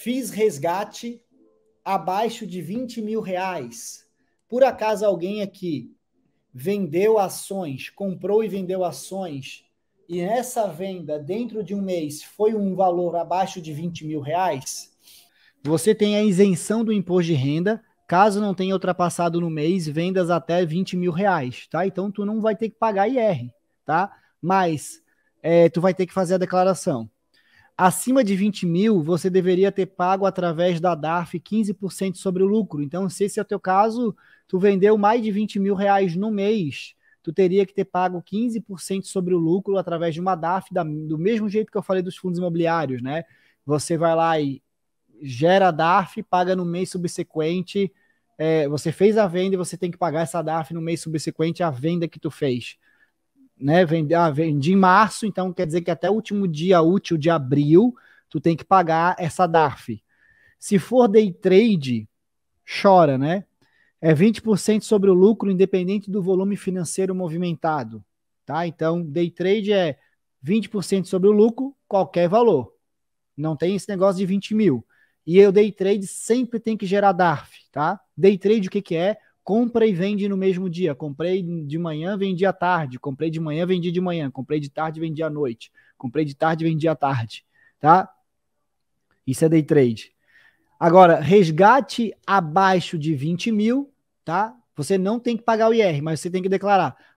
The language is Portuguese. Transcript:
Fiz resgate abaixo de 20 mil reais. Por acaso alguém aqui vendeu ações, comprou e vendeu ações, e essa venda dentro de um mês foi um valor abaixo de 20 mil reais? Você tem a isenção do imposto de renda caso não tenha ultrapassado no mês vendas até 20 mil reais, tá? Então tu não vai ter que pagar IR, tá? Mas é, tu vai ter que fazer a declaração acima de 20 mil, você deveria ter pago através da DARF 15% sobre o lucro. Então, se esse é o teu caso, tu vendeu mais de 20 mil reais no mês, tu teria que ter pago 15% sobre o lucro através de uma DARF, da, do mesmo jeito que eu falei dos fundos imobiliários, né? Você vai lá e gera a DARF, paga no mês subsequente, é, você fez a venda e você tem que pagar essa DARF no mês subsequente à venda que tu fez né? Vende, ah, vendi em março, então quer dizer que até o último dia útil de abril tu tem que pagar essa DARF. Se for day trade, chora, né? É 20% sobre o lucro, independente do volume financeiro movimentado. Tá? Então, day trade é 20% sobre o lucro, qualquer valor. Não tem esse negócio de 20 mil. E eu day trade sempre tem que gerar DARF, tá? Day trade o que, que é? compra e vende no mesmo dia. Comprei de manhã, vendi à tarde. Comprei de manhã, vendi de manhã. Comprei de tarde, vendi à noite. Comprei de tarde, vendi à tarde. Tá? Isso é day trade. Agora, resgate abaixo de 20 mil, tá? Você não tem que pagar o IR, mas você tem que declarar.